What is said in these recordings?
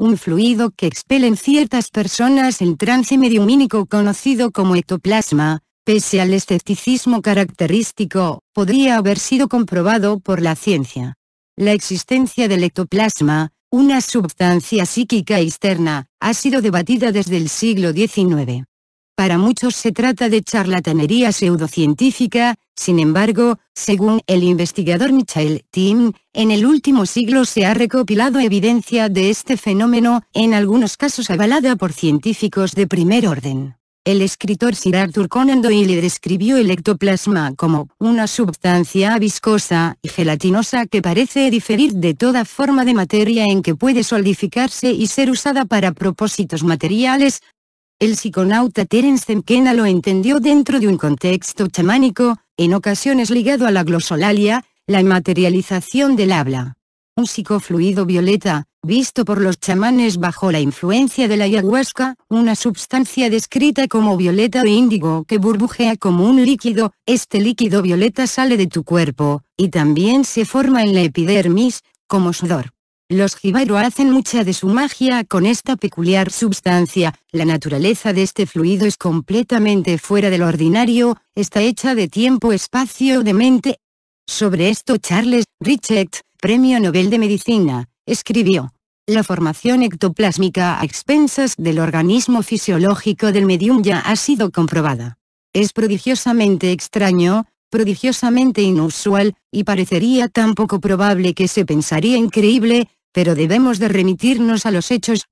un fluido que expelen ciertas personas el trance mediumínico conocido como ectoplasma, pese al escepticismo característico, podría haber sido comprobado por la ciencia. La existencia del ectoplasma, una sustancia psíquica externa, ha sido debatida desde el siglo XIX. Para muchos se trata de charlatanería pseudocientífica, sin embargo, según el investigador Michael Tim, en el último siglo se ha recopilado evidencia de este fenómeno, en algunos casos avalada por científicos de primer orden. El escritor Sir Arthur Conan Doyle describió el ectoplasma como una sustancia viscosa y gelatinosa que parece diferir de toda forma de materia en que puede solidificarse y ser usada para propósitos materiales, el psiconauta Terence McKenna lo entendió dentro de un contexto chamánico, en ocasiones ligado a la glosolalia, la materialización del habla. Un psicofluido violeta, visto por los chamanes bajo la influencia de la ayahuasca, una sustancia descrita como violeta o índigo que burbujea como un líquido, este líquido violeta sale de tu cuerpo, y también se forma en la epidermis, como sudor. Los Jibairo hacen mucha de su magia con esta peculiar sustancia, la naturaleza de este fluido es completamente fuera de lo ordinario, está hecha de tiempo, espacio, de mente. Sobre esto Charles Richet, Premio Nobel de Medicina, escribió. La formación ectoplásmica a expensas del organismo fisiológico del medium ya ha sido comprobada. Es prodigiosamente extraño, prodigiosamente inusual, y parecería tan poco probable que se pensaría increíble, pero debemos de remitirnos a los hechos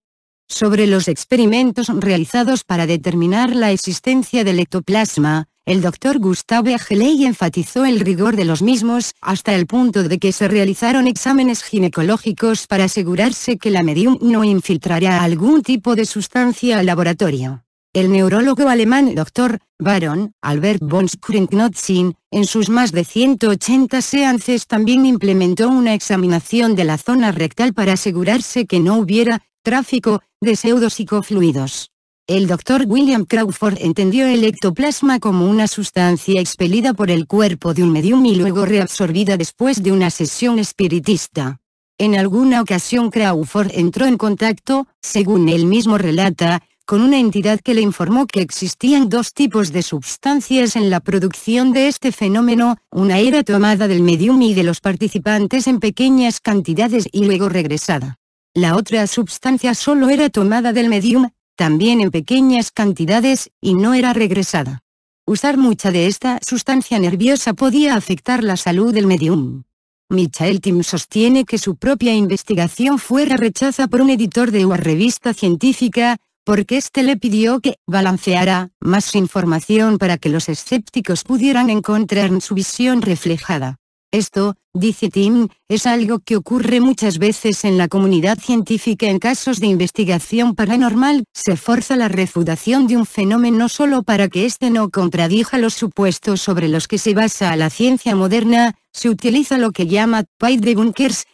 sobre los experimentos realizados para determinar la existencia del ectoplasma, el doctor Gustave Ageley enfatizó el rigor de los mismos, hasta el punto de que se realizaron exámenes ginecológicos para asegurarse que la medium no infiltrará algún tipo de sustancia al laboratorio el neurólogo alemán Dr. Baron Albert von Schrenknotzin, en sus más de 180 seances también implementó una examinación de la zona rectal para asegurarse que no hubiera tráfico de pseudopsicofluidos. El Dr. William Crawford entendió el ectoplasma como una sustancia expelida por el cuerpo de un medium y luego reabsorbida después de una sesión espiritista. En alguna ocasión Crawford entró en contacto, según él mismo relata, con una entidad que le informó que existían dos tipos de sustancias en la producción de este fenómeno, una era tomada del medium y de los participantes en pequeñas cantidades y luego regresada. La otra sustancia solo era tomada del medium, también en pequeñas cantidades, y no era regresada. Usar mucha de esta sustancia nerviosa podía afectar la salud del medium. Michael Tim sostiene que su propia investigación fuera rechaza por un editor de una revista científica, porque éste le pidió que «balanceara» más información para que los escépticos pudieran encontrar su visión reflejada. Esto, dice Tim, es algo que ocurre muchas veces en la comunidad científica en casos de investigación paranormal, se forza la refutación de un fenómeno solo para que éste no contradija los supuestos sobre los que se basa la ciencia moderna, se utiliza lo que llama pie de bunkers,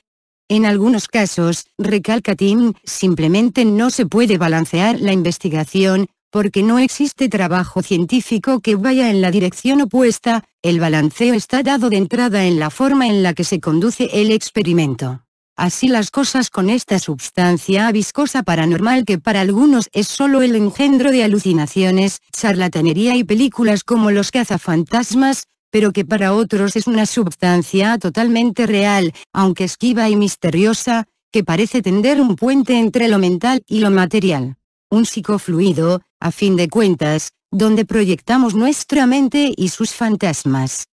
en algunos casos, recalca Tim, simplemente no se puede balancear la investigación, porque no existe trabajo científico que vaya en la dirección opuesta, el balanceo está dado de entrada en la forma en la que se conduce el experimento. Así las cosas con esta sustancia viscosa paranormal que para algunos es solo el engendro de alucinaciones, charlatanería y películas como Los cazafantasmas, pero que para otros es una substancia totalmente real, aunque esquiva y misteriosa, que parece tender un puente entre lo mental y lo material. Un psicofluido, a fin de cuentas, donde proyectamos nuestra mente y sus fantasmas.